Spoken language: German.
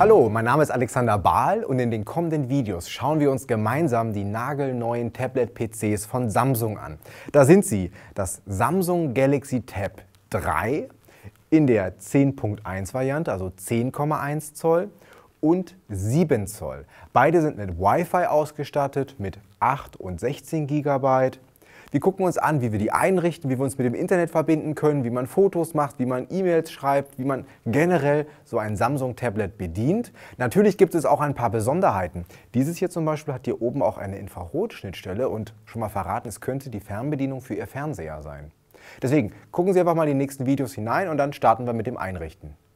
Hallo, mein Name ist Alexander Bahl und in den kommenden Videos schauen wir uns gemeinsam die nagelneuen Tablet-PCs von Samsung an. Da sind sie, das Samsung Galaxy Tab 3 in der 10.1 Variante, also 10,1 Zoll und 7 Zoll. Beide sind mit Wi-Fi ausgestattet mit 8 und 16 GB wir gucken uns an, wie wir die einrichten, wie wir uns mit dem Internet verbinden können, wie man Fotos macht, wie man E-Mails schreibt, wie man generell so ein Samsung-Tablet bedient. Natürlich gibt es auch ein paar Besonderheiten. Dieses hier zum Beispiel hat hier oben auch eine Infrarotschnittstelle und schon mal verraten, es könnte die Fernbedienung für Ihr Fernseher sein. Deswegen gucken Sie einfach mal die nächsten Videos hinein und dann starten wir mit dem Einrichten.